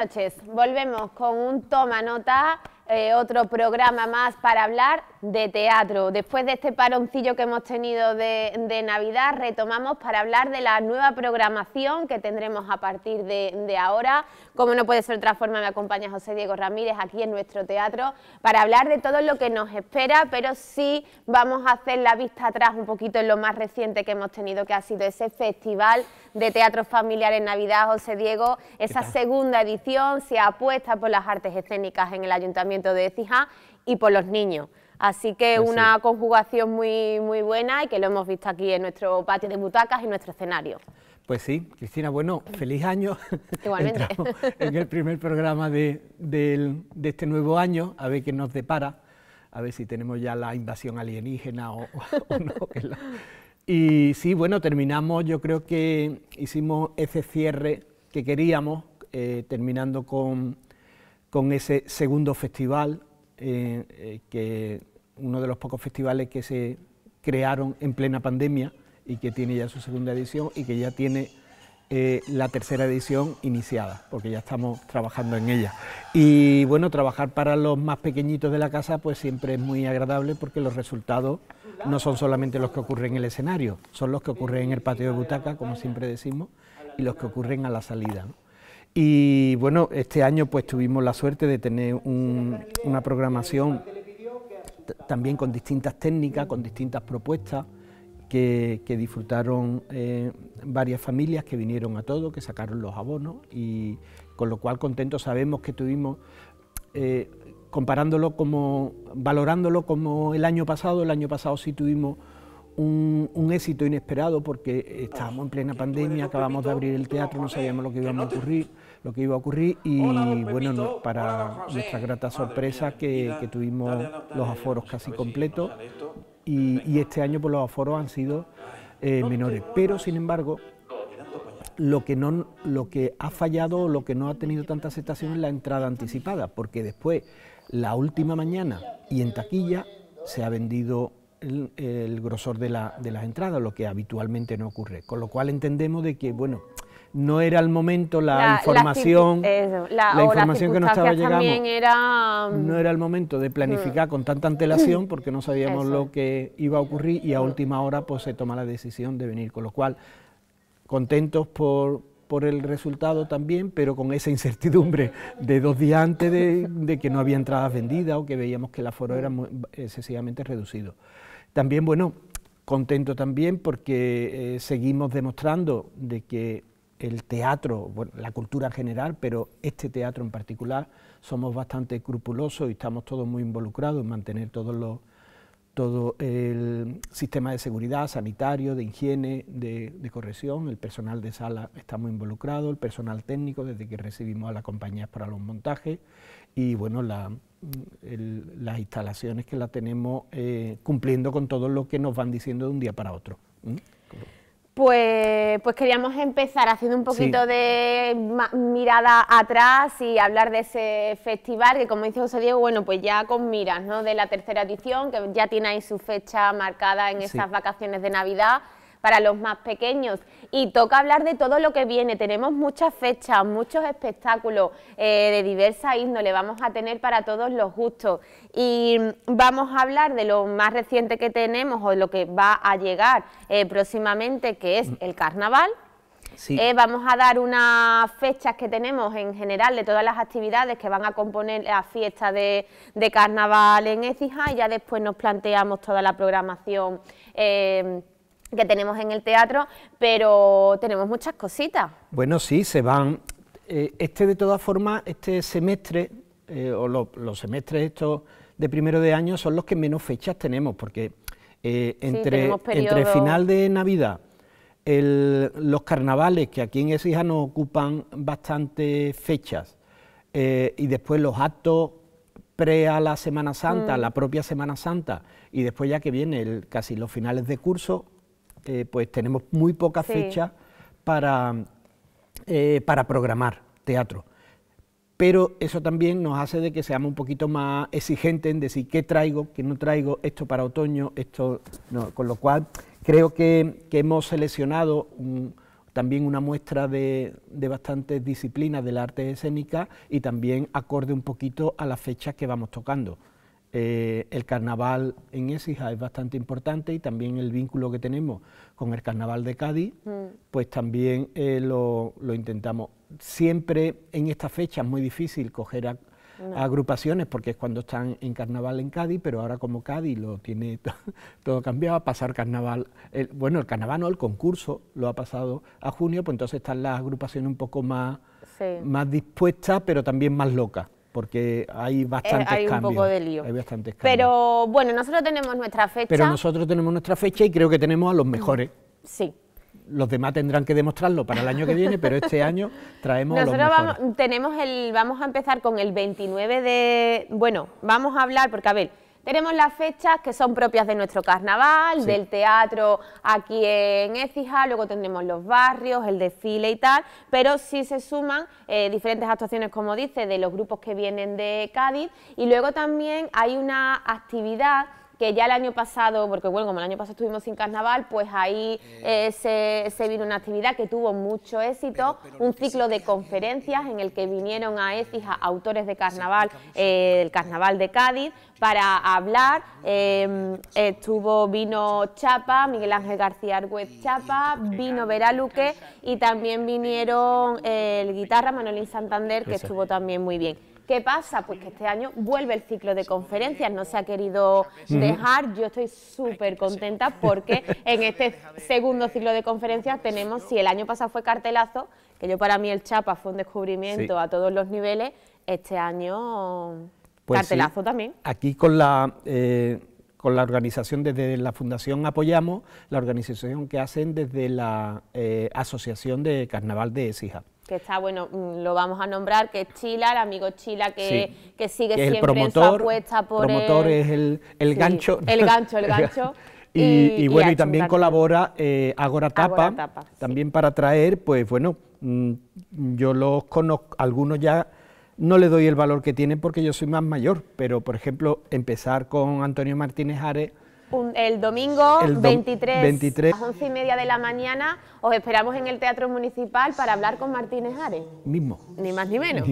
noches. Volvemos con un Toma Nota, eh, otro programa más para hablar de teatro. Después de este paroncillo que hemos tenido de, Navidad, retomamos para hablar de la nueva programación que tendremos a partir de, ahora. Como no puede ser otra forma, me acompaña José Diego Ramírez aquí en nuestro teatro para hablar de todo lo que nos espera, pero sí vamos a hacer la vista atrás un poquito en lo más reciente que hemos tenido, que ha sido ese festival de teatro familiar en Navidad, José Diego, esa segunda edición se apuesta por las artes escénicas en el Ayuntamiento de Écija y por los niños. Así que pues una conjugación muy, muy buena y que lo hemos visto aquí en nuestro patio de butacas y nuestro escenario. Pues sí, Cristina, bueno, feliz año. Igualmente. en el primer programa de, este nuevo año, a ver qué nos depara, a ver si tenemos ya la invasión alienígena o, no. Y sí, bueno, terminamos, yo creo que hicimos ese cierre que queríamos, eh, terminando con, con ese segundo festival, eh, eh, que uno de los pocos festivales que se crearon en plena pandemia y que tiene ya su segunda edición y que ya tiene eh, la tercera edición iniciada, porque ya estamos trabajando en ella. Y bueno, trabajar para los más pequeñitos de la casa pues siempre es muy agradable porque los resultados no son solamente los que ocurren en el escenario, son los que ocurren en el patio de butaca, como siempre decimos, y los que ocurren a la salida. Y bueno, este año pues tuvimos la suerte de tener una programación también con distintas técnicas, con distintas propuestas que, disfrutaron eh, varias familias que vinieron a todo, que sacaron los abonos y con lo cual contentos sabemos que tuvimos, eh, comparándolo como, valorándolo como el año pasado, el año pasado sí tuvimos un, éxito inesperado porque estábamos en plena pandemia, acabamos de abrir el teatro, no sabíamos lo que iba a ocurrir, lo que iba a ocurrir y bueno, para nuestra grata sorpresa que, tuvimos los aforos casi completos y, este año pues los aforos han sido eh, menores, pero sin embargo lo que, no, lo que ha fallado, lo que no ha tenido tanta aceptación es la entrada anticipada, porque después, la última mañana y en taquilla, se ha vendido el, grosor de, la, de las entradas, lo que habitualmente no ocurre. Con lo cual entendemos de que, bueno, no era el momento, la, información, la, información que nos estaba llegando, no era el momento de planificar mm. con tanta antelación porque no sabíamos lo que iba a ocurrir y a última hora pues se toma la decisión de venir, con lo cual contentos por, por el resultado también, pero con esa incertidumbre de dos días antes de, que no había entradas vendidas o que veíamos que el aforo era eh, excesivamente reducido. También, bueno, contento también porque eh, seguimos demostrando de que el teatro, bueno, la cultura en general, pero este teatro en particular, somos bastante escrupulosos y estamos todos muy involucrados en mantener todos los, todo el sistema de seguridad sanitario, de higiene, de, de, corrección, el personal de sala está muy involucrado, el personal técnico, desde que recibimos a las compañías para los montajes, y bueno, mm, las instalaciones que la tenemos eh, cumpliendo con todo lo que nos van diciendo de un día para otro. Pues, pues queríamos empezar haciendo un poquito de mirada atrás y hablar de ese festival que como dice José Diego, bueno, pues ya con miras ¿no? de la tercera edición, que ya tiene ahí su fecha marcada en estas esas vacaciones de Navidad para los más pequeños. Y toca hablar de todo lo que viene. Tenemos muchas fechas, muchos espectáculos eh, de diversa índole. Vamos a tener para todos los gustos. Y vamos a hablar de lo más reciente que tenemos o de lo que va a llegar eh, próximamente, que es mm. el carnaval. Sí. Eh, vamos a dar unas fechas que tenemos en general de todas las actividades que van a componer la fiesta de, carnaval en Écija y ya después nos planteamos toda la programación que tenemos en el teatro, pero tenemos muchas cositas. Bueno, sí, se van. Eh, este, de todas formas, este semestre, eh, o los semestres estos de primero de año, son los que menos fechas tenemos, porque eh, entre, entre final de Navidad, los carnavales, que aquí en Esija nos ocupan bastantes fechas, y después los actos pre a la Semana Santa, mm. la propia Semana Santa, y después ya que viene casi los finales de curso, eh, pues tenemos muy pocas fecha fechas para, programar teatro. Pero eso también nos hace de que seamos un poquito más exigentes en decir qué traigo, qué no traigo, esto para otoño, esto Con lo cual creo que, hemos seleccionado también una muestra de, bastantes disciplinas del arte escénica y también acorde un poquito a las fechas que vamos tocando. Eh, el carnaval en Écija es bastante importante y también el vínculo que tenemos con el carnaval de Cádiz, mm. pues también eh, lo, intentamos. Siempre en esta fecha es muy difícil coger agrupaciones porque es cuando están en carnaval en Cádiz, pero ahora como Cádiz lo tiene todo cambiado, pasar carnaval, bueno, el carnaval no, el concurso lo ha pasado a junio, pues entonces están las agrupaciones un poco más dispuestas, pero también más locas porque hay eh, bastantes cambios. Hay un poco de lío. Hay bastantes cambios. Pero bueno, nosotros tenemos nuestra fecha. Pero nosotros tenemos nuestra fecha y creo que tenemos a los mm, mejores. Sí. Los demás tendrán que demostrarlo para el año que viene, pero este año traemos tenemos el, vamos a empezar con el 29 de... Bueno, vamos a hablar, porque a ver, tenemos las fechas que son propias de nuestro carnaval, del teatro aquí en Écija, luego tendremos los barrios, el desfile y tal, pero sí se suman eh, diferentes actuaciones, como dice, de los grupos que vienen de Cádiz y luego también hay una actividad que ya el año pasado, porque bueno, como el año pasado estuvimos sin carnaval, pues ahí eh. Eh, se, vino una actividad que tuvo mucho éxito, un ciclo de conferencias en el que vinieron a ...a autores de carnaval, eh, el carnaval de Cádiz, para hablar. Ah, estuvo, vino Chapa, Miguel Ángel García Argüez Chapa, vino Veraluque y también vinieron el guitarra Manolín Santander, que estuvo también muy bien. ¿Qué pasa? Pues que este año vuelve el ciclo de conferencias, no se ha querido dejar. Yo estoy súper contenta porque en este segundo ciclo de conferencias tenemos, si el año pasado fue cartelazo, que yo para mí el Chapa fue un descubrimiento a todos los niveles, este año pues cartelazo también. Aquí con la... Eh, con la organización desde la Fundación Apoyamos, la organización que hacen desde la eh, Asociación de Carnaval de Esija que está, bueno, mm, lo vamos a nombrar, que es Chila, el amigo Chila que, sigue siempre en su apuesta por promotor el... es el, gancho. El gancho, el gancho. y, bueno, y, también colabora Agora eh, Tapa, también para traer, pues bueno, mm, yo los conozco, algunos ya no le doy el valor que tienen porque yo soy más mayor, pero por ejemplo, empezar con Antonio Martínez Ares el domingo 23, a las 11 y media de la mañana os esperamos en el Teatro Municipal para hablar con Martínez Ares. Mismo. Ni más ni menos.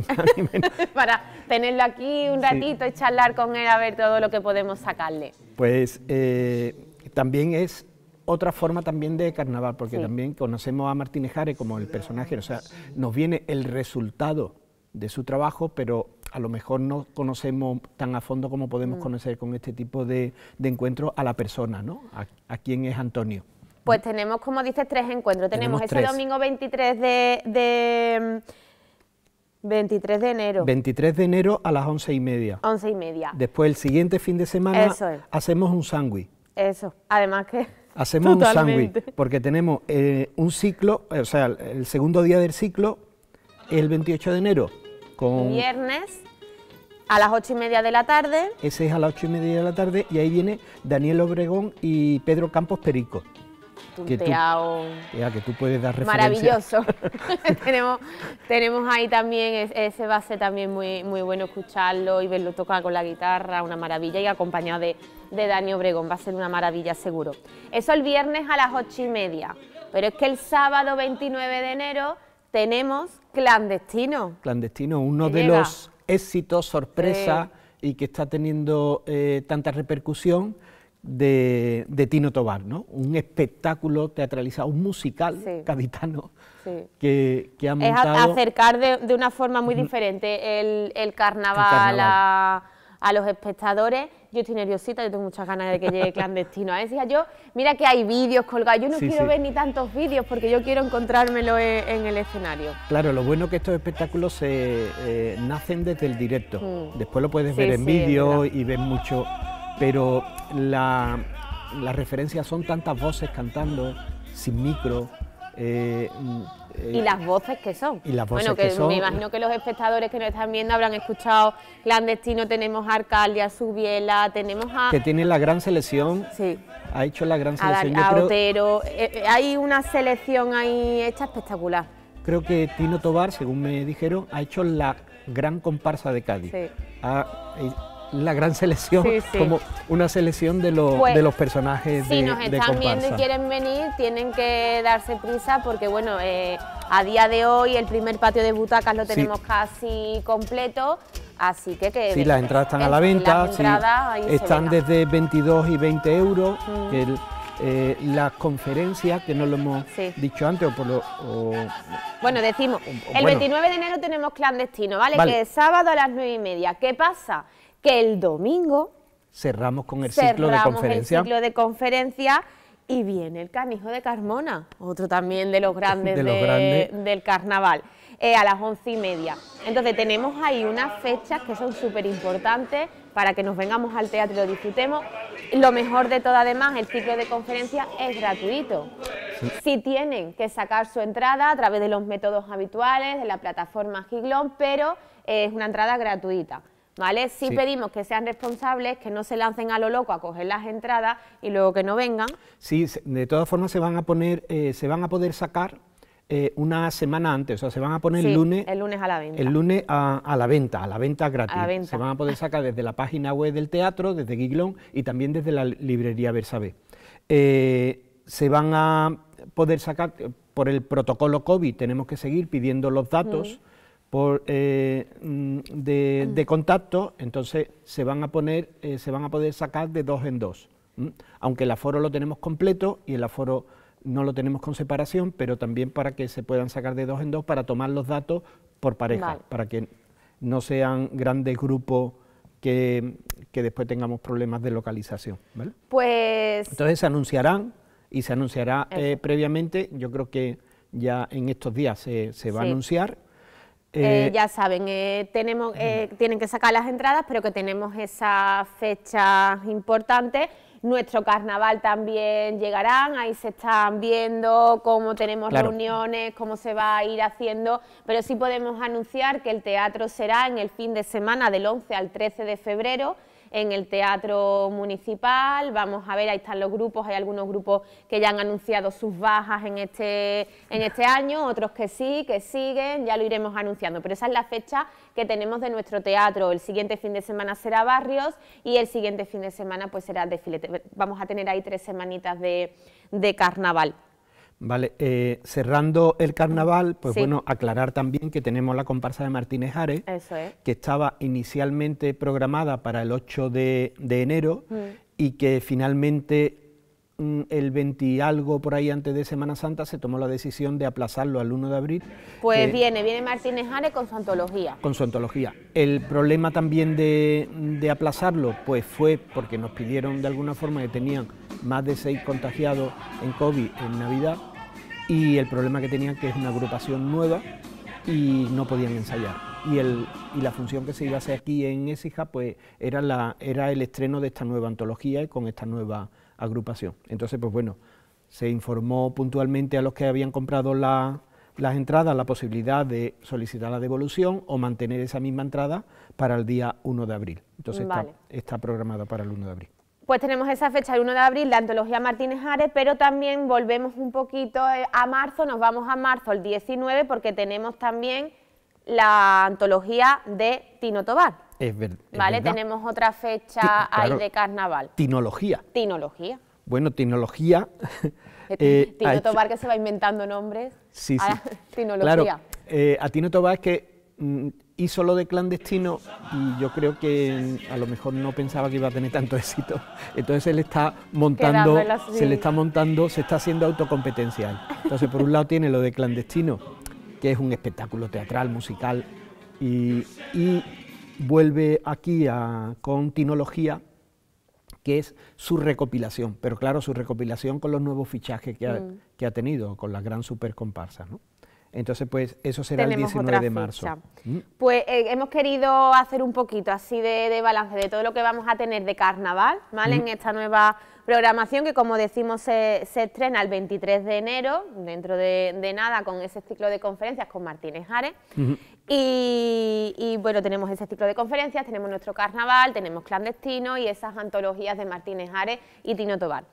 para tenerlo aquí un ratito y charlar con él a ver todo lo que podemos sacarle. Pues eh, también es otra forma también de carnaval, porque también conocemos a Martínez Jare como el personaje, o sea, nos viene el resultado de su trabajo, pero a lo mejor no conocemos tan a fondo como podemos mm. conocer con este tipo de, encuentros a la persona, ¿no? A, quién es Antonio. Pues tenemos, como dices, tres encuentros. Tenemos, este domingo 23 de, 23 mm, de enero. 23 de enero a las once y media. Once y media. Después, el siguiente fin de semana, hacemos un sándwich. Eso, además que... Hacemos un sándwich, porque tenemos eh, un ciclo, o sea, el segundo día del ciclo es el 28 de enero. Con, Viernes a las ocho y media de la tarde. Ese es a las ocho y media de la tarde y ahí viene Daniel Obregón y Pedro Campos Perico. Tunteado. Que que tú puedes dar referencia. Maravilloso. tenemos, tenemos ahí también ese base también muy, muy bueno escucharlo y verlo tocar con la guitarra, una maravilla, y acompañado de, de Dani Obregón, va a ser una maravilla seguro. Eso el viernes a las ocho y media, pero es que el sábado 29 de enero tenemos Clandestino. Clandestino, uno de los éxito, sorpresa y que está teniendo eh, tanta repercusión de, de, Tino Tobar, ¿no? Un espectáculo teatralizado, un musical capitano sí. Que, ha montado... Es acercar de, de, una forma muy diferente el, carnaval, A, a los espectadores yo estoy nerviosita, yo tengo muchas ganas de que llegue clandestino. A veces yo, mira que hay vídeos colgados, yo no quiero ver ni tantos vídeos porque yo quiero encontrármelo e-, en, el escenario. Claro, lo bueno es que estos espectáculos se eh, nacen desde el directo. Mm. Después lo puedes ver en vídeo y ves mucho, pero la, las referencias son tantas voces cantando, sin micro. Eh, eh, y las voces que son. Y las bueno, que, me imagino que los espectadores que nos están viendo habrán escuchado Clandestino, tenemos a a Subiela, tenemos a... Que tiene la gran selección, sí. ha hecho la gran selección. A, eh, eh, hay una selección ahí hecha espectacular. Creo que Tino Tobar, según me dijeron, ha hecho la gran comparsa de Cádiz. Sí la gran selección, como una selección de, los, pues, de los personajes si nos están viendo y quieren venir, tienen que darse prisa porque, bueno, eh, a día de hoy el primer patio de butacas lo tenemos casi completo. Así que... sí, las entradas están a la venta, están desde 22 y 20 euros. Eh, las conferencias, que no lo hemos dicho antes, o por lo. bueno, decimos, el 29 de enero tenemos clandestino, ¿vale? vale. Que es sábado a las 9 y media. ¿Qué pasa? que el domingo cerramos con el ciclo de conferencia. El ciclo de conferencia y viene el canijo de Carmona, otro también de los grandes, del carnaval, eh, a las once y media. Entonces tenemos ahí unas fechas que son súper importantes para que nos vengamos al teatro y lo disfrutemos. Lo mejor de todo además, el ciclo de conferencia es gratuito. Sí. Si tienen que sacar su entrada a través de los métodos habituales, de la plataforma Giglón, pero eh, es una entrada gratuita. ¿vale? Sí, pedimos que sean responsables, que no se lancen a lo loco a coger las entradas y luego que no vengan. Sí, de todas formas se van a poner, eh, se van a poder sacar eh, una semana antes, o sea, se van a poner el lunes... el lunes a la venta. El lunes a, la venta, a la venta gratis. Se van a poder sacar desde la página web del teatro, desde Giglón y también desde la librería Versabé. Eh, se van a poder sacar, por el protocolo COVID tenemos que seguir pidiendo los datos por, eh, mm, mm. de, contacto, entonces se van a poner, eh, se van a poder sacar de dos en dos. Aunque el aforo lo tenemos completo y el aforo no lo tenemos con separación, pero también para que se puedan sacar de dos en dos para tomar los datos por pareja, para que no sean grandes grupos que, después tengamos problemas de localización. Pues. Entonces se anunciarán y se anunciará eh, previamente. Yo creo que ya en estos días se, va a anunciar eh, eh, ya saben, eh, tenemos, tienen que sacar las entradas, pero que tenemos esas fechas importantes nuestro carnaval también llegarán, ahí se están viendo cómo tenemos reuniones, cómo se va a ir haciendo, pero sí podemos anunciar que el teatro será en el fin de semana del 11 al 13 de febrero en el Teatro Municipal. Vamos a ver, ahí están los grupos, hay algunos grupos que ya han anunciado sus bajas en este, en este año, otros que sí, que siguen, ya lo iremos anunciando. Pero esa es la fecha que tenemos de nuestro teatro. El siguiente fin de semana será Barrios y el siguiente fin de semana pues será Desfile. Vamos a tener ahí tres semanitas de carnaval. Vale, eh, cerrando el carnaval, pues bueno, aclarar también que tenemos la comparsa de Martínez Ares, que estaba inicialmente programada para el 8 de, enero mm. y que finalmente mm, el 20 algo por ahí antes de Semana Santa se tomó la decisión de aplazarlo al 1 de abril. Pues viene, viene Martínez Jare con su antología. Con su antología. El problema también de, de, aplazarlo pues fue porque nos pidieron de alguna forma que tenían más de seis contagiados en COVID en Navidad y el problema que tenían que es una agrupación nueva y no podían ensayar. Y, el, y la función que se iba a hacer aquí en Esija pues era, la, era el estreno de esta nueva antología y con esta nueva agrupación. Entonces, pues bueno, se informó puntualmente a los que habían comprado las entradas la posibilidad de solicitar la devolución o mantener esa misma entrada para el día 1 de abril. Entonces está, está programado para el 1 de abril pues tenemos esa fecha, el 1 de abril, la antología Martínez Ares, pero también volvemos un poquito eh, a marzo, nos vamos a marzo el 19 porque tenemos también la antología de Tino Tobar. Es, verdad. ¿Vale? Tenemos otra fecha ahí de carnaval. Tinología. Tinología. Bueno, tinología. Eh, Tino Tobar que se va inventando nombres. Sí, ah, sí. tinología. Claro, eh, a Tino Tobar es que mm, hizo lo de clandestino y yo creo que a lo mejor no pensaba que iba a tener tanto éxito. Entonces se le está montando, se le está montando, se está haciendo autocompetencial. Entonces por un lado tiene lo de clandestino, que es un espectáculo teatral, musical, y, vuelve aquí con Tinología, que es su recopilación, pero claro, su recopilación con los nuevos fichajes que ha, mm. que ha tenido, con la gran supercomparsa. ¿no? Entonces, pues eso será el 19 de marzo. Mm. Pues eh, hemos querido hacer un poquito así de, balance de todo lo que vamos a tener de carnaval, ¿vale? Mm. En esta nueva programación que, como decimos, se, estrena el 23 de enero, dentro de, nada, con ese ciclo de conferencias con Martínez Ares. Y, bueno, tenemos ese ciclo de conferencias, tenemos nuestro carnaval, tenemos clandestino y esas antologías de Martínez Ares y Tino Tobar.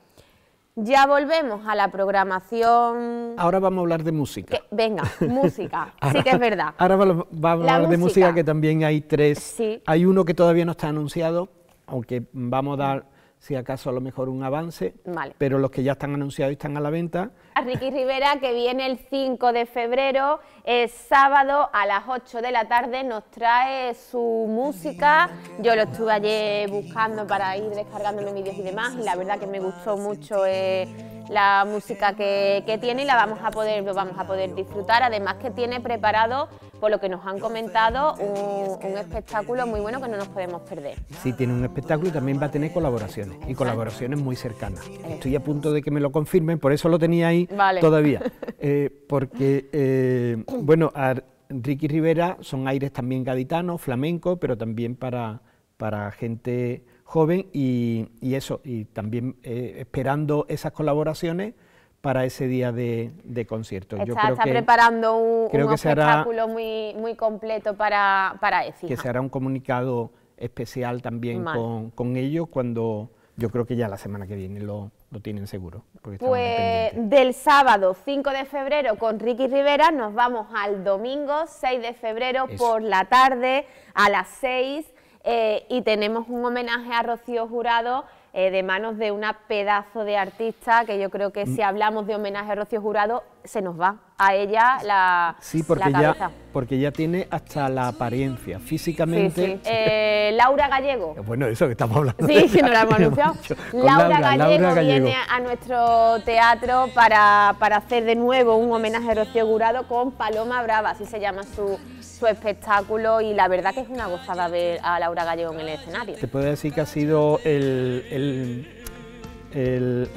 Ya volvemos a la programación. Ahora vamos a hablar de música. venga, música, sí que es verdad. Ahora vamos a hablar de música, que también hay tres. Sí. Hay uno que todavía no está anunciado, aunque vamos a dar si acaso a lo mejor un avance, pero los que ya están anunciados y están a la venta. Ricky Rivera, que viene el 5 de febrero, es sábado a las 8 de la tarde, nos trae su música. Yo lo estuve ayer buscando para ir descargándome vídeos y demás, y la verdad que me gustó mucho. Eh, la música que, tiene y la vamos a poder vamos a poder disfrutar además que tiene preparado por lo que nos han comentado un, espectáculo muy bueno que no nos podemos perder sí tiene un espectáculo y también va a tener colaboraciones y colaboraciones muy cercanas estoy a punto de que me lo confirmen por eso lo tenía ahí todavía eh, porque eh, bueno a Ricky Rivera son aires también gaditanos flamenco pero también para para gente joven y, eso, y también eh, esperando esas colaboraciones para ese día de, concierto. Está, está preparando un, espectáculo muy, muy completo para, para EFI. Que se hará un comunicado especial también con, con ellos cuando yo creo que ya la semana que viene lo, lo tienen seguro. Pues del sábado 5 de febrero con Ricky Rivera nos vamos al domingo 6 de febrero por la tarde a las 6 eh, y tenemos un homenaje a Rocío Jurado eh, de manos de una pedazo de artista que yo creo que mm. si hablamos de homenaje a Rocío Jurado, se nos va a ella la, sí, porque Ya, porque ya tiene hasta la apariencia físicamente. Eh, Laura Gallego. Eh, bueno, eso que estamos hablando. Sí, que no la hemos anunciado. Laura, Gallego viene a nuestro teatro para, hacer de nuevo un homenaje a Rocío Jurado con Paloma Brava, así se llama su, espectáculo y la verdad que es una gozada ver a Laura Gallego en el escenario. Te puedo decir que ha sido el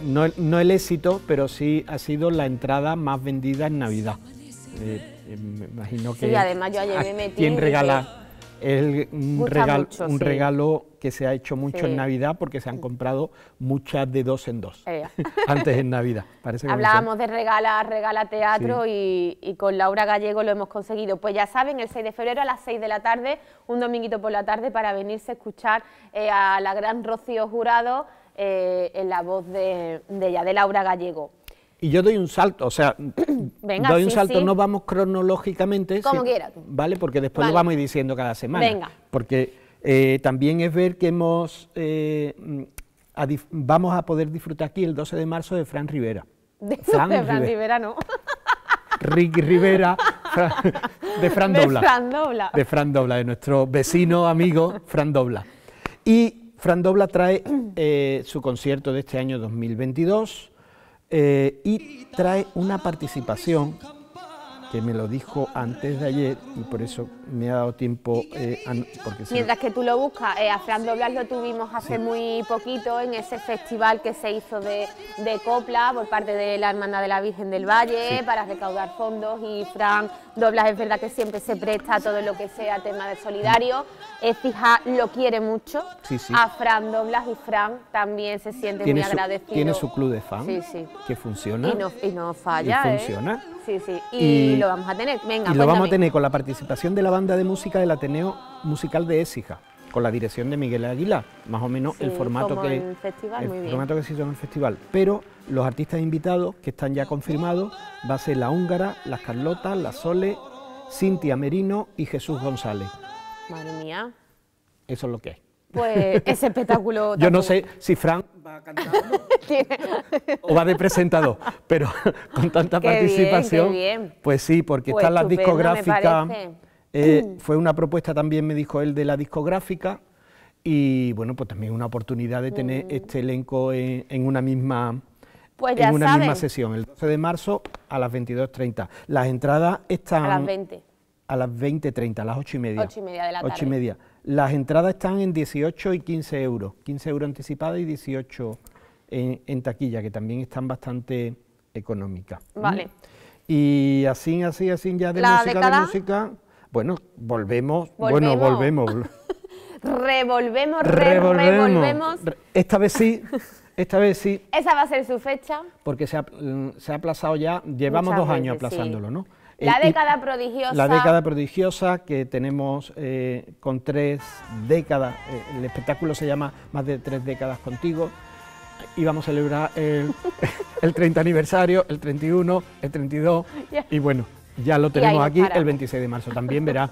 no, el éxito, pero sí ha sido la entrada más vendida en Navidad. Eh, eh, me imagino que... Sí, además yo ayer me metí... ¿Quién regala? es mm, un, regalo, un regalo que se ha hecho mucho en Navidad porque se han comprado muchas de dos en dos antes en Navidad. Hablábamos de regala, regala teatro y, con Laura Gallego lo hemos conseguido. Pues ya saben, el 6 de febrero a las 6 de la tarde, un dominguito por la tarde para venirse a escuchar eh, a la gran Rocío Jurado eh, en la voz de ella, de Laura Gallego. Y yo doy un salto, o sea, doy un salto, no vamos cronológicamente. Vale, porque después lo vamos a diciendo cada semana. Venga. Porque eh, también es ver que hemos, eh, mm, vamos a poder disfrutar aquí el 12 de marzo de Fran Rivera. De, Fran, Rivera. no. Rick Rivera, de Fran Dobla. De Fran Dobla. De Fran Dobla, de nuestro vecino, amigo Fran Dobla. Y Fran Dobla trae eh, su concierto de este año 2022 eh, y trae una participación que me lo dijo antes de ayer y por eso me ha dado tiempo. Eh, porque Mientras que tú lo buscas, eh, a Fran Doblas lo tuvimos hace muy poquito en ese festival que se hizo de, copla por parte de la Hermandad de la Virgen del Valle para recaudar fondos y Fran Doblas es verdad que siempre se presta a todo lo que sea tema de solidario. Mm. ...es eh, Fija lo quiere mucho a Fran Doblas y Fran también se siente muy agradecido. tiene su club de fans que funciona. Y no, falla. funciona lo vamos a tener. Venga, y lo vamos a tener con la participación de la banda de música del Ateneo Musical de Écija, con la dirección de Miguel Aguilar, más o menos el formato que el, formato que se hizo en el festival. Pero los artistas invitados que están ya confirmados va a ser la húngara, las Carlotas, la Sole, Cintia Merino y Jesús González. Madre mía. Eso es lo que hay pues ese espectáculo. Yo no sé si Fran va a cantar o va de presentador, pero con tanta participación. bien. Pues sí, porque pues están las discográficas. Eh, mm. fue una propuesta también, me dijo él, de la discográfica. Y bueno, pues también una oportunidad de tener mm. este elenco en, una misma. en una misma pues sesión, el 12 de marzo a las 22.30. Las entradas están... A las 20. A las 20.30, a las 8 y media. y de la tarde. 8 y media. Las entradas están en 18 y 15 euros, 15 euros anticipada y 18 en, taquilla, que también están bastante económicas. ¿Mm? Vale. Y así, así, así, ya de música, de, música. Bueno, volvemos, bueno, volvemos. revolvemos, revolvemos. Esta vez sí, esta vez sí. Esa va a ser su fecha. Porque se ha, mm, aplazado ya, llevamos dos años aplazándolo, ¿no? La eh, eh, década prodigiosa. La década prodigiosa que tenemos eh, con tres décadas. el espectáculo se llama Más de tres décadas contigo. Y vamos a celebrar el, 30 aniversario, el 31, el 32 y bueno, ya lo tenemos aquí el 26 de marzo. También verás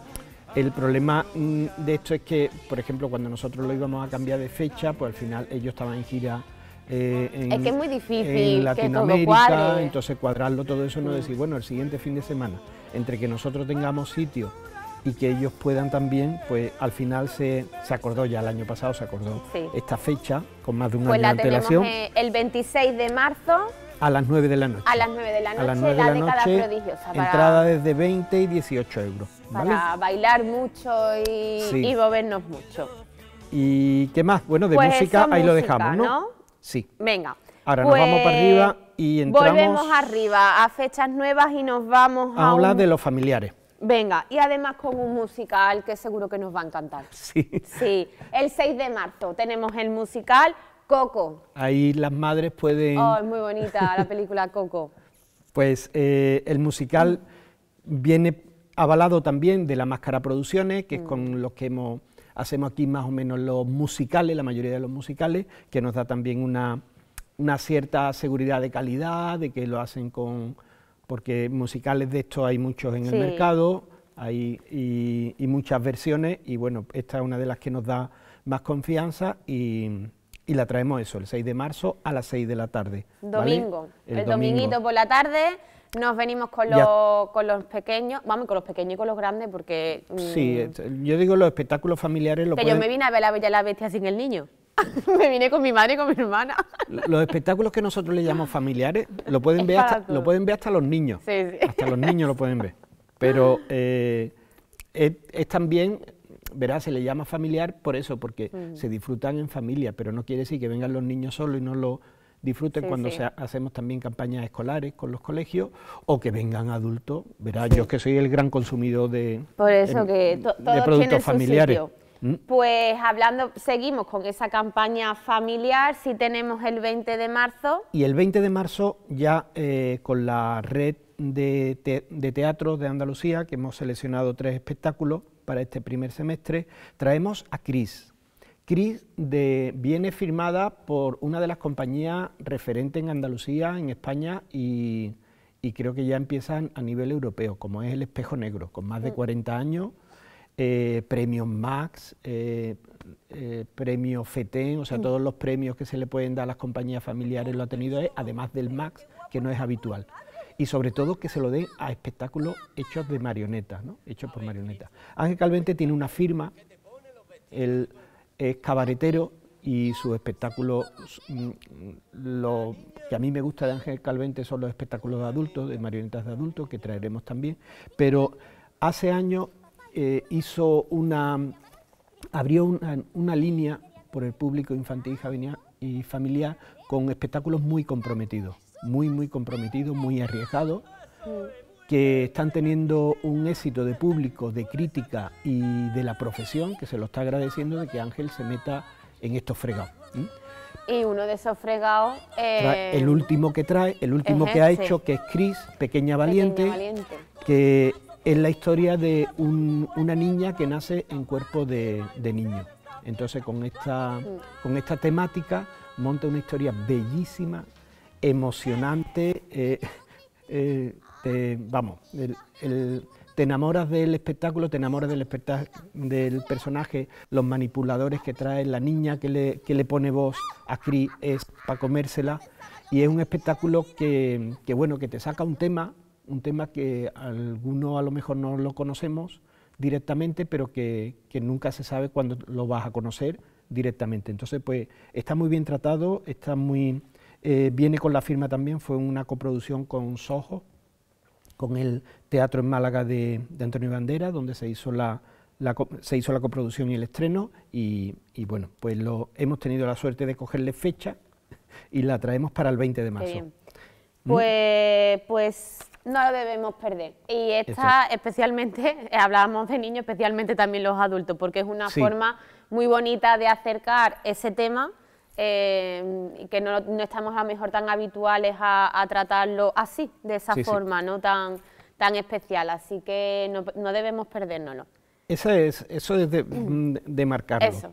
El problema mm, de esto es que, por ejemplo, cuando nosotros lo íbamos a cambiar de fecha, pues al final ellos estaban en gira eh, es que es muy difícil. En Latinoamérica, entonces cuadrarlo todo eso, no mm. decir, bueno, el siguiente fin de semana, entre que nosotros tengamos sitio y que ellos puedan también, pues al final se, acordó ya el año pasado, se acordó esta fecha con más de un pues año de antelación. Eh, el 26 de marzo. A las 9 de la noche. A las 9 de la noche, de la, entrada desde 20 y 18 euros. Para bailar mucho y, movernos mucho. ¿Y qué más? Bueno, de pues música ahí lo dejamos, ¿no? Sí. Venga. Ahora nos vamos para arriba pues y entramos... Volvemos arriba a fechas nuevas y nos vamos a... a hablar de los familiares. Venga, y además con un musical que seguro que nos va a encantar. Sí. Sí, el 6 de marzo tenemos el musical Coco. Ahí las madres pueden... Oh, es muy bonita la película Coco. Pues eh, el musical viene avalado también de la Máscara Producciones, que es con mm. los que hemos Hacemos aquí más o menos los musicales, la mayoría de los musicales, que nos da también una, una cierta seguridad de calidad, de que lo hacen con... porque musicales de estos hay muchos en el mercado, hay y muchas versiones, y bueno, esta es una de las que nos da más confianza y y la traemos eso, el 6 de marzo a las 6 de la tarde. Domingo, el, dominguito por la tarde. Nos venimos con los, con los pequeños, vamos, con los pequeños y con los grandes, porque... Mm, sí, yo digo los espectáculos familiares... Lo que yo me vine a ver la Bella la Bestia sin el niño. me vine con mi madre y con mi hermana. los espectáculos que nosotros le llamamos familiares lo pueden, ver hasta, lo pueden ver hasta los niños. Sí, sí. Hasta los niños lo pueden ver. Pero eh, es también Verá, se le llama familiar por eso, porque mm. se disfrutan en familia, pero no quiere decir que vengan los niños solos y no lo disfruten cuando hacemos también campañas escolares con los colegios o que vengan adultos. verá, yo es que soy el gran consumidor de, por eso productos familiares. ¿Mm? Pues hablando, seguimos con esa campaña familiar, si tenemos el 20 de marzo. Y el 20 de marzo ya eh, con la red de, teatro teatros de Andalucía, que hemos seleccionado tres espectáculos, para este primer semestre, traemos a Cris. Cris viene firmada por una de las compañías referentes en Andalucía, en España y, creo que ya empiezan a nivel europeo, como es el Espejo Negro, con más de 40 mm. años, eh, premios Max, eh, eh, premio FETEN, o sea, mm. todos los premios que se le pueden dar a las compañías familiares lo ha tenido, eh, además del Max, que no es habitual y sobre todo que se lo den a espectáculos hechos de marionetas, hechos por marionetas. Ángel Calvente tiene una firma, ...el es cabaretero y sus espectáculos, mm, lo que a mí me gusta de Ángel Calvente son los espectáculos de adultos, de marionetas de adultos, que traeremos también, pero hace años eh, hizo una, abrió una, una línea por el público infantil y familiar con espectáculos muy comprometidos muy, muy comprometido, muy arriesgado... que están teniendo un éxito de público, de crítica y de la profesión, que se lo está agradeciendo de que Ángel se meta en estos fregados. Y uno de esos fregados... Eh, el último que trae, el último que ha este. hecho, que es Cris, Pequeña Valiente, que es la historia de una niña que nace en cuerpo de, niño. Entonces con esta, mm. con esta temática monta una historia bellísima emocionante. Eh, eh, te, vamos, te enamoras del espectáculo, te enamoras del, del personaje, los manipuladores que trae, la niña que le, le pone voz a Cris es para comérsela. Y es un espectáculo que, bueno, que te saca un tema, un tema que algunos a lo mejor no lo conocemos directamente, pero que, que nunca se sabe cuando lo vas a conocer directamente. Entonces, pues está muy bien tratado, está muy, eh, viene con la firma también, fue una coproducción con Sojo, con el Teatro en Málaga de, Antonio Bandera, donde se hizo la, se hizo la coproducción y el estreno, y, bueno, pues lo, hemos tenido la suerte de cogerle fecha y la traemos para el 20 de marzo. ¿Mm? Pues, pues no lo debemos perder. Y esta especialmente, hablábamos de niños, especialmente también los adultos, porque es una forma muy bonita de acercar ese tema Em, y que no, estamos a lo mejor tan habituales a, tratarlo así, de esa forma, no tan, tan especial. Así que no, debemos perdérnoslo. Esa es, eso es de, mm, de marcarlo. Eso.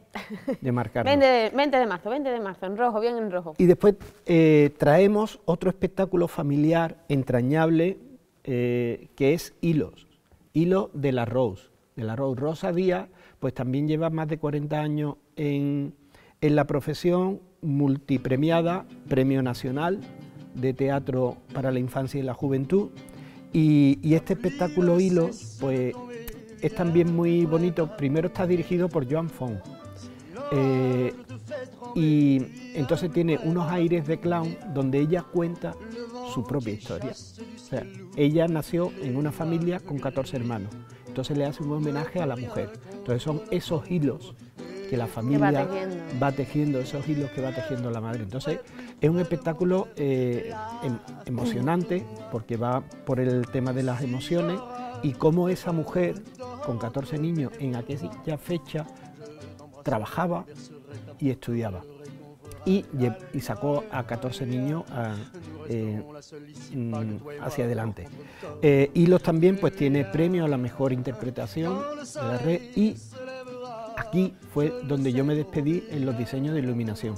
De marcarlo. 20, de, marzo, 20 de marzo, en rojo, bien en rojo. Y después eh, traemos otro espectáculo familiar entrañable eh, que es Hilos, hilo de la Rose. De la Rose. Rosa Díaz, pues también lleva más de 40 años en, en la profesión multipremiada, Premio Nacional de Teatro para la Infancia y la Juventud. Y, este espectáculo Hilo, pues es también muy bonito. Primero está dirigido por Joan Font. Eh, y entonces tiene unos aires de clown donde ella cuenta su propia historia. O sea, ella nació en una familia con 14 hermanos. Entonces le hace un homenaje a la mujer. Entonces son esos hilos que la familia va tejiendo. esos hilos que va tejiendo la madre. Entonces, es un espectáculo eh, em, emocionante porque va por el tema de las emociones y cómo esa mujer con 14 niños en aquella fecha trabajaba y estudiaba. Y, y, sacó a 14 niños eh, mm, hacia adelante. Eh, hilos también pues tiene premio a la mejor interpretación de la red y Aquí fue donde yo me despedí en los diseños de iluminación.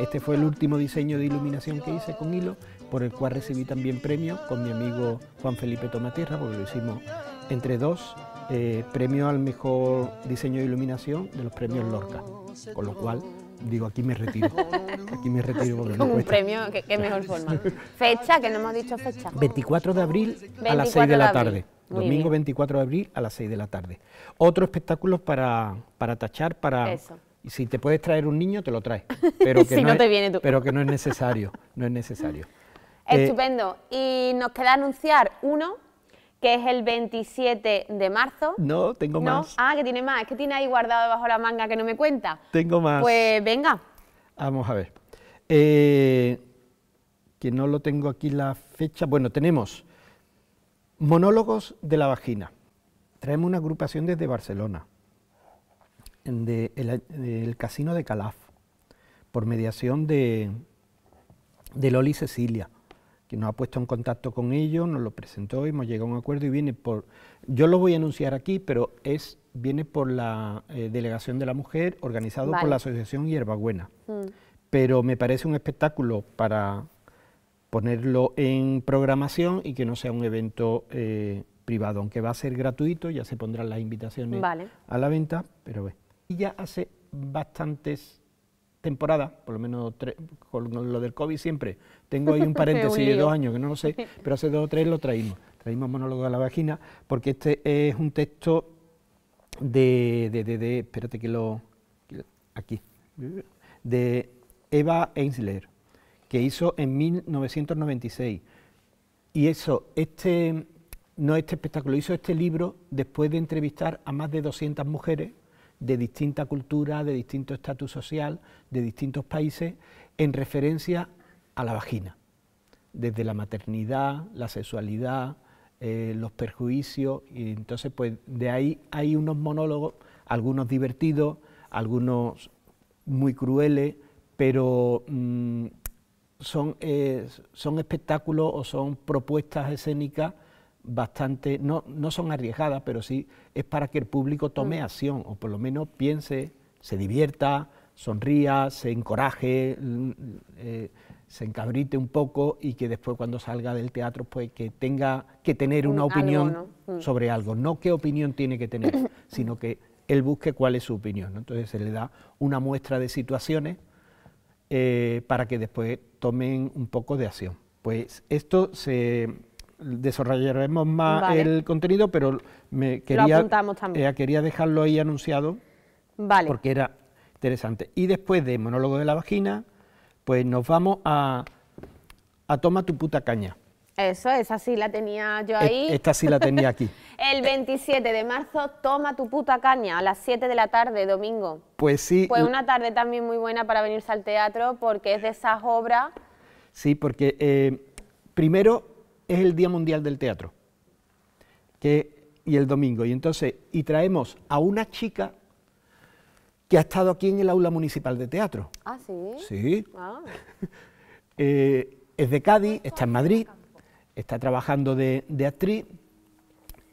Este fue el último diseño de iluminación que hice con hilo, por el cual recibí también premio con mi amigo Juan Felipe Tomaterra, porque lo hicimos entre dos, eh, premio al mejor diseño de iluminación de los premios Lorca. Con lo cual, digo, aquí me retiro. Aquí me retiro. ...con un premio, qué, mejor forma. fecha, que no hemos dicho fecha. 24 de abril a las 6 de la tarde domingo 24 de abril a las 6 de la tarde. Otro espectáculo para, para tachar, para... ...y Si te puedes traer un niño, te lo traes. Pero que no, te es, viene Pero que no es necesario, no es necesario. Eh, Estupendo. y nos queda anunciar uno, que es el 27 de marzo. No, tengo más. Ah, que tiene más. Es que tiene ahí guardado bajo la manga que no me cuenta. Tengo más. Pues venga. Vamos a ver. Eh, que no lo tengo aquí la fecha. Bueno, tenemos Monólogos de la vagina. Traemos una agrupación desde Barcelona, del casino de Calaf, por mediación de, de Loli Cecilia, que nos ha puesto en contacto con ellos, nos lo presentó y hemos llegado a un acuerdo y viene por, yo lo voy a anunciar aquí, pero es, viene por la eh, Delegación de la Mujer, organizado por la Asociación Hierbabuena. Mm. Pero me parece un espectáculo para ponerlo en programación y que no sea un evento eh, privado, aunque va a ser gratuito, ya se pondrán las invitaciones a la venta, pero ve. Y ya hace bastantes temporadas, por lo menos con lo del COVID siempre, tengo ahí un paréntesis de dos años, que no lo sé, pero hace dos o tres lo traímos, traímos monólogo a la vagina, porque este es un texto de, de, espérate que lo, aquí, de Eva Einsler, que hizo en 1996. Y eso, este, no este espectáculo, hizo este libro después de entrevistar a más de 200 mujeres de distinta cultura, de distinto estatus social, de distintos países, en referencia a la vagina, desde la maternidad, la sexualidad, eh, los perjuicios, y entonces pues de ahí hay unos monólogos, algunos divertidos, algunos muy crueles, pero, mm, son, eh, son espectáculos o son propuestas escénicas bastante, no, son arriesgadas, pero sí es para que el público tome mm. acción o por lo menos piense, se divierta, sonría, se encoraje, eh, se encabrite un poco y que después cuando salga del teatro pues que tenga que tener una opinión mm. sobre algo, no qué opinión tiene que tener, sino que él busque cuál es su opinión. Entonces se le da una muestra de situaciones eh, para que después tomen un poco de acción. Pues esto se desarrollaremos más el contenido, pero me quería, eh, quería dejarlo ahí anunciado vale. porque era interesante. Y después de monólogo de la vagina, pues nos vamos a, a toma tu puta caña. Eso, esa sí la tenía yo e, ahí. Esta sí la tenía aquí. El 27 de marzo, toma tu puta caña, a las 7 de la tarde, domingo. Pues sí. Pues una tarde también muy buena para venirse al teatro, porque es de esas obras. Sí, porque eh, primero es el Día Mundial del Teatro, y el domingo. Y entonces, y traemos a una chica que ha estado aquí en el aula municipal de teatro. Ah, sí. Sí. Ah. Eh, es de Cádiz, está en Madrid está trabajando de, actriz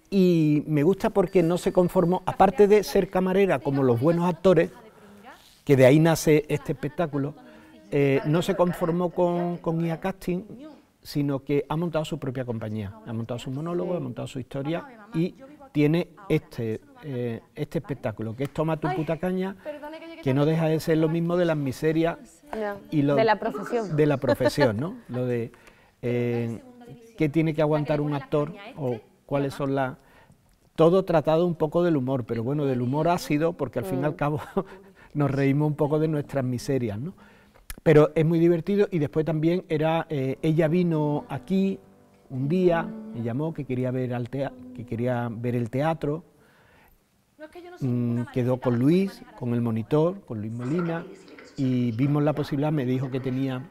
y me gusta porque no se conformó, aparte de ser camarera como los buenos actores, que de ahí nace este espectáculo, eh, no se conformó con, con IA Casting, sino que ha montado su propia compañía, ha montado su monólogo, ha montado su historia y tiene este, eh, este espectáculo, que es Toma tu puta caña, que no deja de ser lo mismo de las miserias y lo, de la profesión. De la profesión, ¿no? Lo de, qué tiene que aguantar un actor o cuáles son las... Todo tratado un poco del humor, pero bueno, del humor ácido, porque al fin y al cabo nos reímos un poco de nuestras miserias, Pero es muy divertido y después también era, eh, ella vino aquí un día, me mm. llamó que quería ver, al que quería ver el teatro, mm, quedó con Luis, con el monitor, con Luis Molina, y vimos la posibilidad, me dijo que tenía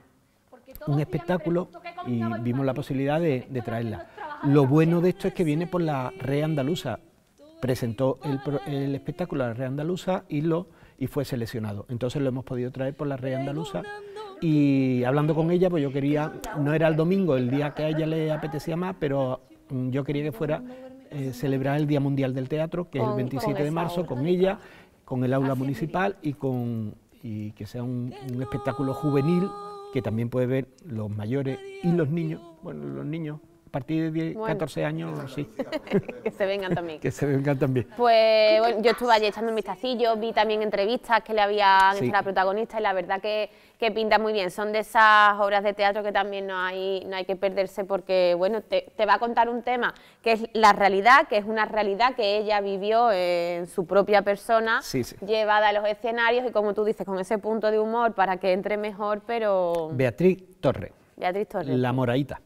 un espectáculo y vimos la posibilidad de, traerla. Lo bueno de esto es que viene por la Red Andaluza. Presentó el, espectáculo a la rey Andaluza y, lo, y fue seleccionado. Entonces lo hemos podido traer por la Red Andaluza y hablando con ella, pues yo quería, no era el domingo, el día que a ella le apetecía más, pero mm, yo quería que fuera eh, celebrar el Día Mundial del Teatro, que es el 27 de marzo, con ella, con el aula municipal y, con, y que sea un espectáculo juvenil que también puede ver los mayores y los niños. Bueno, los niños a partir de 14 años, sí. que se vengan también. que se vengan también. Pues bueno, yo estuve allí echando un vistacillo, vi también entrevistas que le habían hecho a la protagonista y la verdad que, que, pinta muy bien. Son de esas obras de teatro que también no hay, no hay que perderse porque, bueno, te, va a contar un tema que es la realidad, que es una realidad que ella vivió en su propia persona, llevada a los escenarios y como tú dices, con ese punto de humor para que entre mejor, pero... Beatriz Torre. Beatriz Torres. La Moraita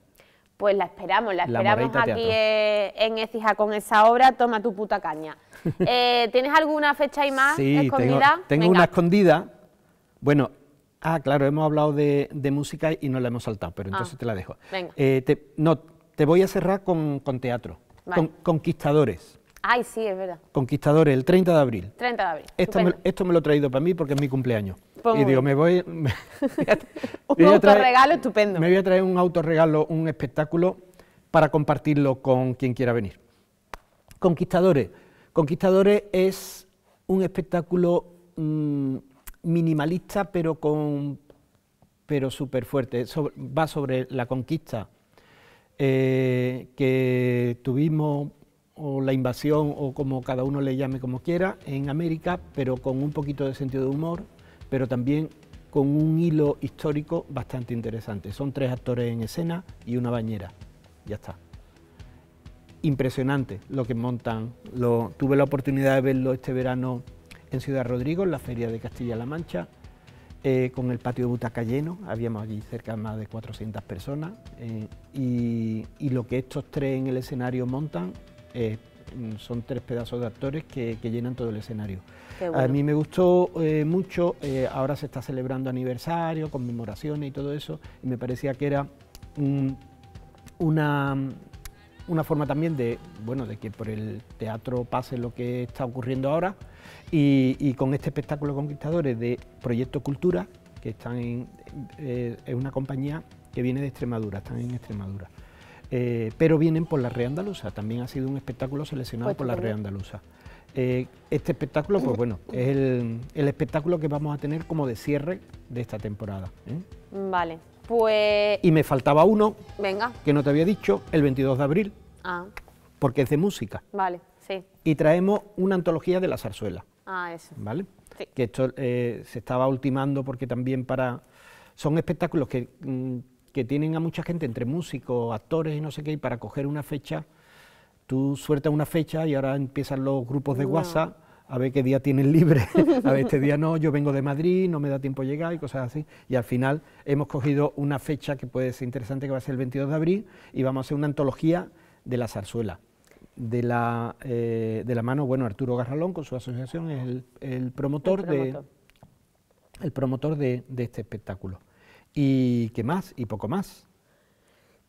pues la esperamos, la, esperamos aquí eh, en Ecija con esa obra, toma tu puta caña. Eh, ¿Tienes alguna fecha y más escondida? Tengo, tengo una escondida. Bueno, ah, claro, hemos hablado de, música y no la hemos saltado, pero ah, entonces te la dejo. Eh, no, te voy a cerrar con, teatro, con Conquistadores. Ay, sí, es verdad. Conquistadores, el 30 de abril. 30 de abril. Esto, me, lo he traído para mí porque es mi cumpleaños. Pues y digo, me voy. Me, un autorregalo estupendo. Me voy a traer un autorregalo, un espectáculo para compartirlo con quien quiera venir. Conquistadores. Conquistadores es un espectáculo mm, minimalista, pero con pero súper fuerte. va sobre la conquista eh, que tuvimos o la invasión o como cada uno le llame como quiera en América, pero con un poquito de sentido de humor, pero también con un hilo histórico bastante interesante. Son tres actores en escena y una bañera. Ya está. Impresionante lo que montan. tuve la oportunidad de verlo este verano en Ciudad Rodrigo, en la Feria de Castilla-La Mancha, eh, con el patio de butaca lleno, habíamos allí cerca de más de 400 personas, eh, y lo que estos tres en el escenario montan eh, son tres pedazos de actores que, llenan todo el escenario. A mí me gustó eh, mucho, eh, ahora se está celebrando aniversario, conmemoraciones y todo eso, y me parecía que era una, una forma también de, bueno, de que por el teatro pase lo que está ocurriendo ahora, y, con este espectáculo Conquistadores de Proyecto Cultura, que están en, es una compañía que viene de Extremadura, están en Extremadura. Eh, pero vienen por la Red Andaluza. También ha sido un espectáculo seleccionado por la Red Andaluza. Eh, este espectáculo, pues bueno, es el, espectáculo que vamos a tener como de cierre de esta temporada. ¿eh? Vale, pues... Y me faltaba uno, que no te había dicho, el 22 de abril, ah. porque es de música. Vale, sí. Y traemos una antología de la zarzuela. Ah, eso. ¿Vale? Sí. Que esto se estaba ultimando porque también para... Son espectáculos que... Mm, que tienen a mucha gente entre músicos, actores y no sé qué, y para coger una fecha, tú sueltas una fecha y ahora empiezan los grupos de WhatsApp a ver qué día tienen libre, a ver este día no, yo vengo de Madrid, no me da tiempo llegar y cosas así. Y al final hemos cogido una fecha que puede ser interesante, que va a ser el 22 de abril, y vamos a hacer una antología de la zarzuela. De la, eh, de la mano, bueno, Arturo Garralón con su asociación es el, promotor, de, el promotor de este espectáculo. ¿Y qué más? ¿Y poco más?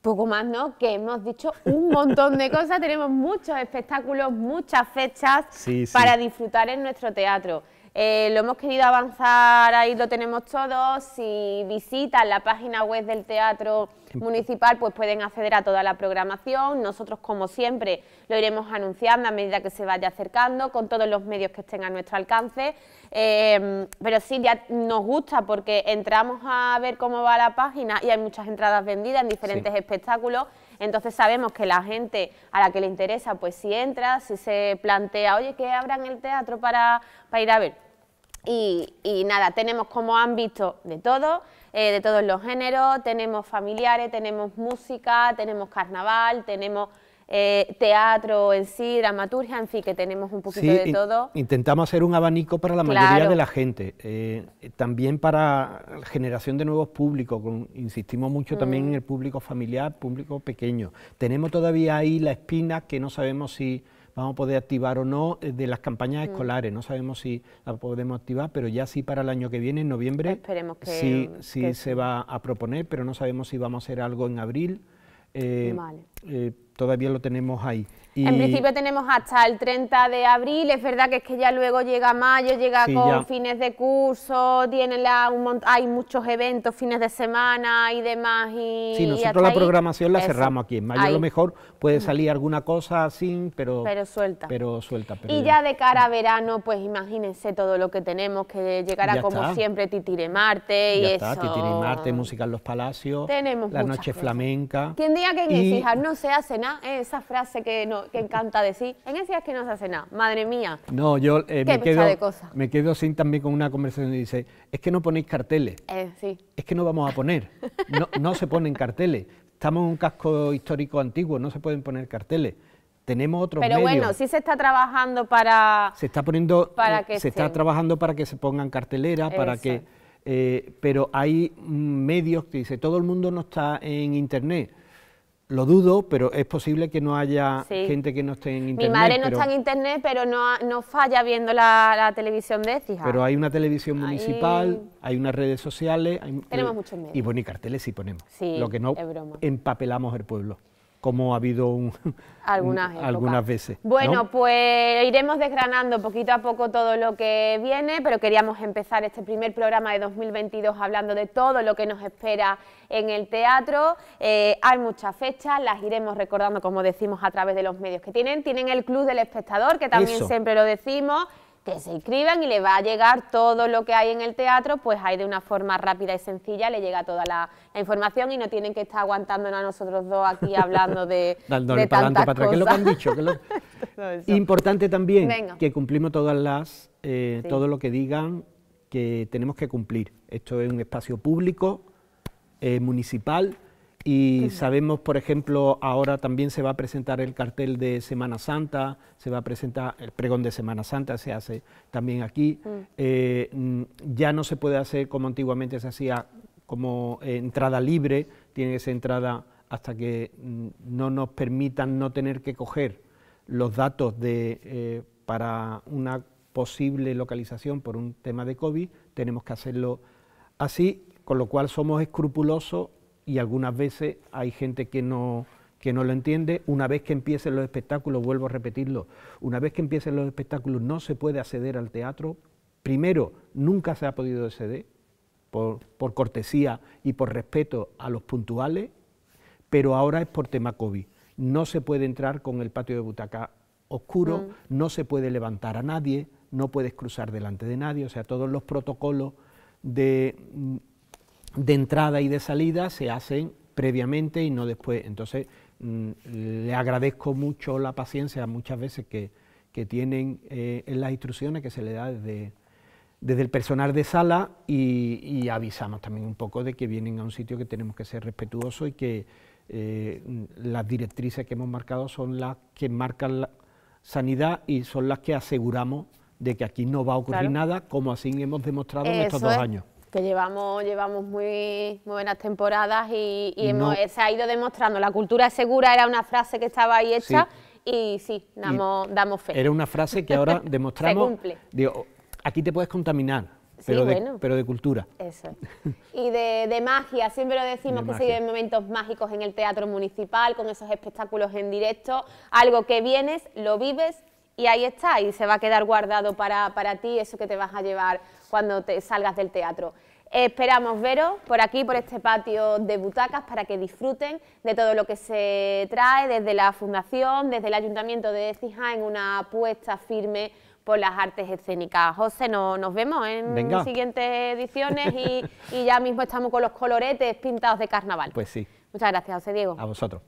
Poco más, ¿no? Que hemos dicho un montón de cosas, tenemos muchos espectáculos, muchas fechas para disfrutar en nuestro teatro. Eh, lo hemos querido avanzar, ahí lo tenemos todo. Si visitan la página web del Teatro em, Municipal, pues pueden acceder a toda la programación. Nosotros, como siempre, lo iremos anunciando a medida que se vaya acercando, con todos los medios que estén a nuestro alcance. Em, pero sí, ya nos gusta porque entramos a ver cómo va la página y hay muchas entradas vendidas en diferentes espectáculos. Entonces sabemos que la gente a la que le interesa, pues si entra, si se plantea, oye, que abran el teatro para ir a ver? Y, nada, tenemos como han visto de todo, eh, de todos los géneros, tenemos familiares, tenemos música, tenemos carnaval, tenemos eh, teatro en sí, dramaturgia, en fin, que tenemos un poquito de todo. Intentamos hacer un abanico para la mayoría de la gente, eh, también para la generación de nuevos públicos, insistimos mucho también mm. en el público familiar, público pequeño. Tenemos todavía ahí la espina que no sabemos si vamos a poder activar o no eh, de las campañas mm. escolares. No sabemos si la podemos activar, pero ya sí para el año que viene, en noviembre, Esperemos que, sí, se va a proponer, pero no sabemos si vamos a hacer algo en abril. Eh, eh, todavía lo tenemos ahí en principio tenemos hasta el 30 de abril, es verdad que es que ya luego llega mayo, llega con fines de curso, tiene la, un hay muchos eventos, fines de semana y demás. Y, sí, nosotros la programación la cerramos aquí, en mayo a lo mejor puede salir alguna cosa así, pero, pero suelta. Pero suelta y ya, de cara a verano, pues imagínense todo lo que tenemos, que llegará como siempre Titire Marte y ya Titire Marte, Música en los Palacios, tenemos la noche flamenca. ¿Quién día que en no se hace nada? esa frase que no, que encanta decir, en ese es que no se hace nada, madre mía. No, yo eh, me, quedo, de me quedo sin también con una conversación y dice, es que no ponéis carteles. Eh, es que no vamos a poner, no, se ponen carteles. Estamos en un casco histórico antiguo, no se pueden poner carteles tenemos otros Pero bueno, sí se está trabajando para... Se está poniendo... Para que se está trabajando para que se pongan carteleras, para que... Eh, pero hay mm, medios que dice, todo el mundo no está en Internet. Lo dudo, pero es posible que no haya gente que no esté en internet. Mi madre no está en internet, pero no, falla viendo la, televisión de Écija. Pero hay una televisión municipal, hay unas redes sociales. Hay, Tenemos muchos medios. Y bueno, y carteles sí ponemos. lo que no empapelamos el pueblo como ha habido un, algunas, veces. Bueno, pues iremos desgranando poquito a poco todo lo que viene, pero queríamos empezar este primer programa de 2022 hablando de todo lo que nos espera en el teatro. Eh, hay muchas fechas, las iremos recordando, como decimos, a través de los medios que tienen. Tienen el Club del Espectador, que también siempre lo decimos que se inscriban y le va a llegar todo lo que hay en el teatro, pues hay de una forma rápida y sencilla le llega toda la, información y no tienen que estar aguantándonos a nosotros dos aquí hablando de, de para tantas adelante, cosas. Para es lo que han dicho. Importante también que cumplimos todas las, eh, todo lo que digan que tenemos que cumplir. Esto es un espacio público, eh, municipal, y sabemos, por ejemplo, ahora también se va a presentar el cartel de Semana Santa, se va a presentar el pregón de Semana Santa, se hace también aquí. Mm. Eh, mm, ya no se puede hacer como antiguamente se hacía, como entrada libre, tiene esa entrada hasta que mm, no nos permitan no tener que coger los datos de, eh, para una posible localización por un tema de COVID, tenemos que hacerlo así, con lo cual somos escrupulosos y algunas veces hay gente que no, que no lo entiende. Una vez que empiecen los espectáculos, vuelvo a repetirlo, una vez que empiecen los espectáculos no se puede acceder al teatro. Primero, nunca se ha podido acceder por, cortesía y por respeto a los puntuales, pero ahora es por tema COVID. No se puede entrar con el patio de butaca oscuro, mm. no se puede levantar a nadie, no puedes cruzar delante de nadie, o sea, todos los protocolos de de entrada y de salida se hacen previamente y no después. Entonces, mm, le agradezco mucho la paciencia muchas veces que, tienen eh, en las instrucciones que se le da desde, desde el personal de sala y, avisamos también un poco de que vienen a un sitio que tenemos que ser respetuosos y que eh, las directrices que hemos marcado son las que marcan la sanidad y son las que aseguramos de que aquí no va a ocurrir nada, como así hemos demostrado en estos dos años que llevamos, llevamos muy, buenas temporadas y, hemos, eh, se ha ido demostrando. La cultura segura era una frase que estaba ahí hecha y sí, damos, damos fe. Era una frase que ahora demostramos. aquí te puedes contaminar, pero, de, pero de cultura. Eso. Y de, magia, siempre lo decimos que se momentos mágicos en el teatro municipal, con esos espectáculos en directo. Algo que vienes, lo vives y ahí está, y se va a quedar guardado para, ti eso que te vas a llevar cuando te salgas del teatro. Esperamos veros por aquí, por este patio de butacas, para que disfruten de todo lo que se trae desde la Fundación, desde el Ayuntamiento de Cija, en una apuesta firme por las artes escénicas. José, nos vemos en siguientes ediciones y, y ya mismo estamos con los coloretes pintados de carnaval. Pues sí. Muchas gracias, José Diego. A vosotros.